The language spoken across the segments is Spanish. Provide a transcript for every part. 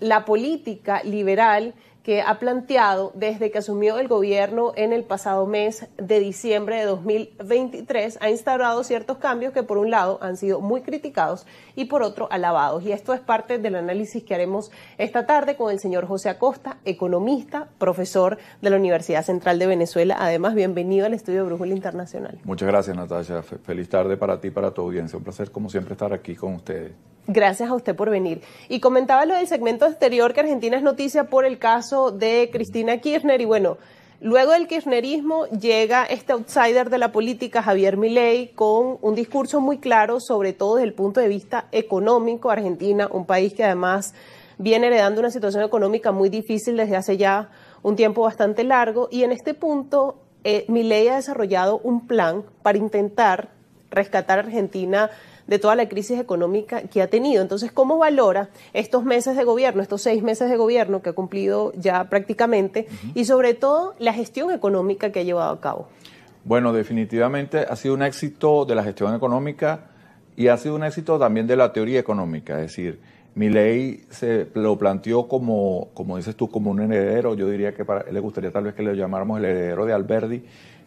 la política liberal que ha planteado desde que asumió el gobierno en el pasado mes de diciembre de 2023, ha instaurado ciertos cambios que por un lado han sido muy criticados y por otro alabados. Y esto es parte del análisis que haremos esta tarde con el señor José Acosta, economista, profesor de la Universidad Central de Venezuela. Además, bienvenido al estudio Brújula Internacional. Muchas gracias, Natasha. Feliz tarde para ti y para tu audiencia. Un placer, como siempre, estar aquí con ustedes. Gracias a usted por venir. Y comentaba lo del segmento exterior que Argentina es noticia por el caso de Cristina Kirchner y bueno, Luego del kirchnerismo llega este outsider de la política, Javier Milei, con un discurso muy claro, sobre todo desde el punto de vista económico. Argentina, un país que además viene heredando una situación económica muy difícil desde hace ya un tiempo bastante largo. Y en este punto, eh, Milei ha desarrollado un plan para intentar rescatar a Argentina de toda la crisis económica que ha tenido. Entonces, ¿cómo valora estos meses de gobierno, estos seis meses de gobierno que ha cumplido ya prácticamente y sobre todo la gestión económica que ha llevado a cabo? Bueno, definitivamente ha sido un éxito de la gestión económica y ha sido un éxito también de la teoría económica, es decir, mi ley se lo planteó como, como dices tú, como un heredero, yo diría que le gustaría tal vez que le llamáramos el heredero de Alberti,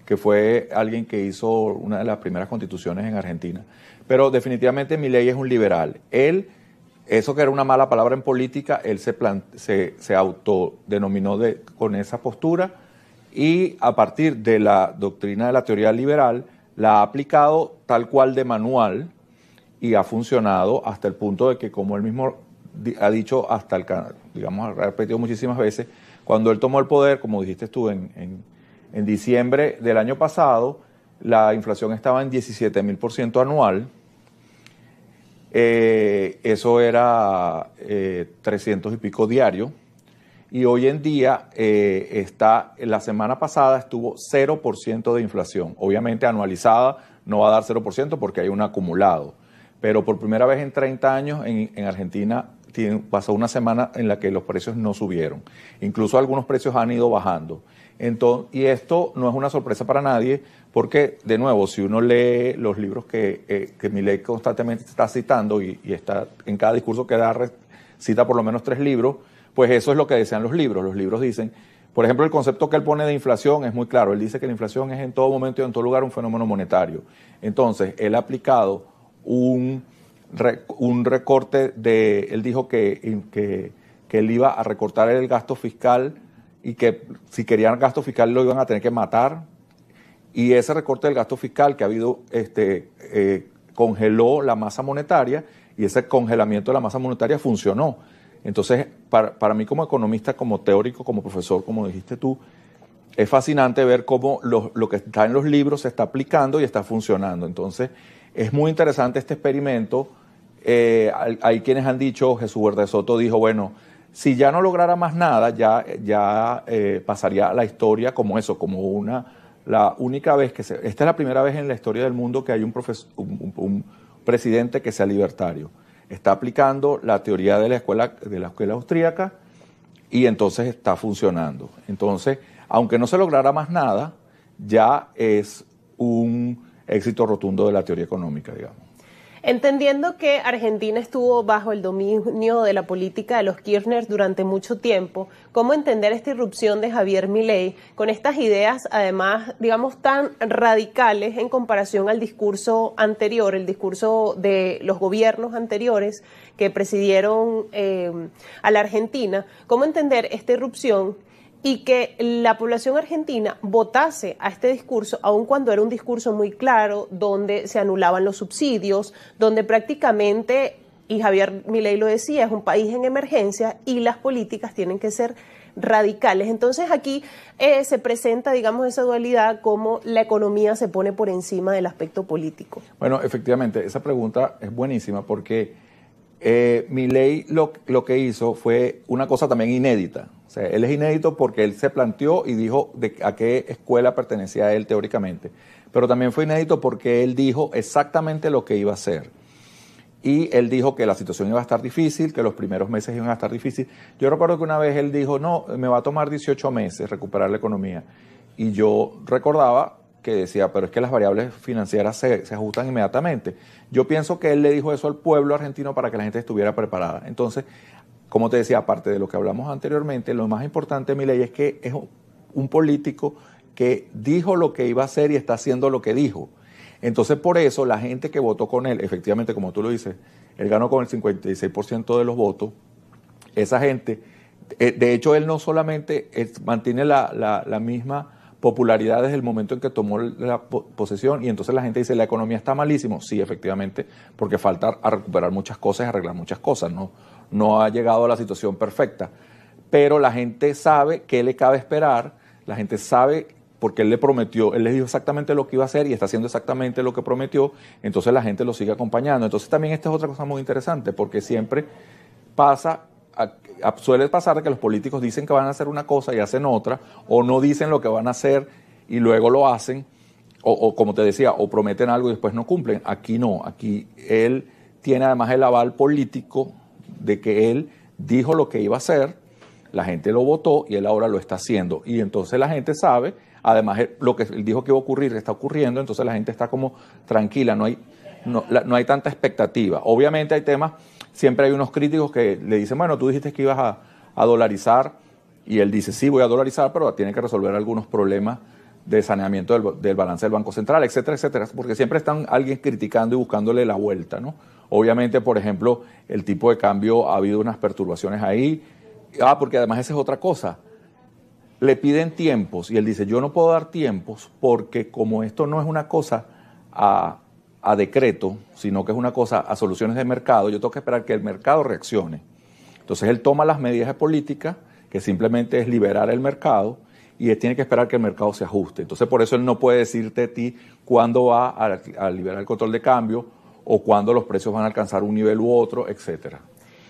que fue alguien que hizo una de las primeras constituciones en Argentina. Pero definitivamente ley es un liberal. Él, eso que era una mala palabra en política, él se, se, se autodenominó con esa postura y a partir de la doctrina de la teoría liberal la ha aplicado tal cual de manual y ha funcionado hasta el punto de que, como él mismo ha dicho hasta el digamos, ha repetido muchísimas veces, cuando él tomó el poder, como dijiste tú en en diciembre del año pasado, la inflación estaba en 17.000% anual. Eh, eso era 300 eh, y pico diario. Y hoy en día eh, está, la semana pasada estuvo 0% de inflación. Obviamente anualizada no va a dar 0% porque hay un acumulado. Pero por primera vez en 30 años en, en Argentina pasó una semana en la que los precios no subieron. Incluso algunos precios han ido bajando. Entonces, y esto no es una sorpresa para nadie, porque, de nuevo, si uno lee los libros que, eh, que constantemente está citando y, está en cada discurso que da, cita por lo menos tres libros, pues eso es lo que desean los libros. Los libros dicen, por ejemplo, el concepto que él pone de inflación es muy claro. Él dice que la inflación es en todo momento y en todo lugar un fenómeno monetario. Entonces, él ha aplicado un un recorte de, él dijo que, que, él iba a recortar el gasto fiscal y que si querían gasto fiscal lo iban a tener que matar. Y ese recorte del gasto fiscal que ha habido este, eh, congeló la masa monetaria y ese congelamiento de la masa monetaria funcionó. Entonces, para, mí como economista, como teórico, como profesor, como dijiste tú, es fascinante ver cómo lo, lo que está en los libros se está aplicando y está funcionando. Entonces, es muy interesante este experimento. Eh, hay, quienes han dicho, Jesús Huerta Soto dijo, bueno, si ya no lograra más nada, ya, ya eh, pasaría la historia como eso, como una, la única vez que se, esta es la primera vez en la historia del mundo que hay un, un, presidente que sea libertario. Está aplicando la teoría de la escuela, de la escuela austríaca y entonces está funcionando. Entonces, aunque no se lograra más nada, ya es un éxito rotundo de la teoría económica, digamos. Entendiendo que Argentina estuvo bajo el dominio de la política de los Kirchner durante mucho tiempo, ¿cómo entender esta irrupción de Javier Milei con estas ideas, además, digamos, tan radicales en comparación al discurso anterior, el discurso de los gobiernos anteriores que presidieron eh, a la Argentina? ¿Cómo entender esta irrupción y que la población argentina votase a este discurso, aun cuando era un discurso muy claro, donde se anulaban los subsidios, donde prácticamente, y Javier Milei lo decía, es un país en emergencia y las políticas tienen que ser radicales. Entonces aquí eh, se presenta, digamos, esa dualidad como la economía se pone por encima del aspecto político. Bueno, efectivamente, esa pregunta es buenísima porque eh, Milei lo que hizo fue una cosa también inédita o sea, él es inédito porque él se planteó y dijo a qué escuela pertenecía él teóricamente. Pero también fue inédito porque él dijo exactamente lo que iba a hacer. Y él dijo que la situación iba a estar difícil, que los primeros meses iban a estar difíciles. Yo recuerdo que una vez él dijo, no, me va a tomar 18 meses recuperar la economía. Y yo recordaba que decía, pero es que las variables financieras se, ajustan inmediatamente. Yo pienso que él le dijo eso al pueblo argentino para que la gente estuviera preparada. Entonces, como te decía, aparte de lo que hablamos anteriormente, lo más importante mi ley es que es un político que dijo lo que iba a hacer y está haciendo lo que dijo. Entonces, por eso, la gente que votó con él, efectivamente, como tú lo dices, él ganó con el 56% de los votos. Esa gente, eh, de hecho, él no solamente mantiene la, misma popularidad desde el momento en que tomó la posesión y entonces la gente dice la economía está malísimo. Sí, efectivamente, porque falta a recuperar muchas cosas, arreglar muchas cosas, ¿no? no ha llegado a la situación perfecta, pero la gente sabe qué le cabe esperar, la gente sabe porque él le prometió, él les dijo exactamente lo que iba a hacer y está haciendo exactamente lo que prometió, entonces la gente lo sigue acompañando. Entonces también esta es otra cosa muy interesante, porque siempre pasa, suele pasar que los políticos dicen que van a hacer una cosa y hacen otra, o no dicen lo que van a hacer y luego lo hacen, o, o como te decía, o prometen algo y después no cumplen. Aquí no, aquí él tiene además el aval político de que él dijo lo que iba a hacer, la gente lo votó y él ahora lo está haciendo. Y entonces la gente sabe, además eh, lo que él dijo que iba a ocurrir está ocurriendo, entonces la gente está como tranquila, no hay, no, hay tanta expectativa. Obviamente hay temas, siempre hay unos críticos que le dicen, bueno, tú dijiste que ibas a, dolarizar y él dice, sí, voy a dolarizar, pero tiene que resolver algunos problemas de saneamiento del, del, balance del Banco Central, etcétera, etcétera, porque siempre están alguien criticando y buscándole la vuelta, ¿no? Obviamente, por ejemplo, el tipo de cambio, ha habido unas perturbaciones ahí. Ah, porque además esa es otra cosa. Le piden tiempos y él dice, yo no puedo dar tiempos porque como esto no es una cosa a, decreto, sino que es una cosa a soluciones de mercado, yo tengo que esperar que el mercado reaccione. Entonces él toma las medidas de política, que simplemente es liberar el mercado, y él tiene que esperar que el mercado se ajuste. Entonces por eso él no puede decirte a ti cuándo va a, a liberar el control de cambio, o cuándo los precios van a alcanzar un nivel u otro, etcétera.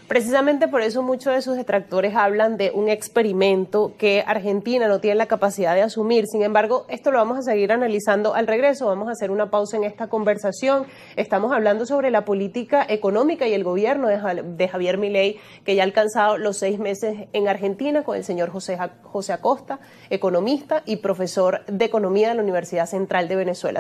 Precisamente por eso muchos de sus detractores hablan de un experimento que Argentina no tiene la capacidad de asumir. Sin embargo, esto lo vamos a seguir analizando al regreso. Vamos a hacer una pausa en esta conversación. Estamos hablando sobre la política económica y el gobierno de Javier Milei, que ya ha alcanzado los seis meses en Argentina con el señor José, José Acosta, economista y profesor de economía de la Universidad Central de Venezuela.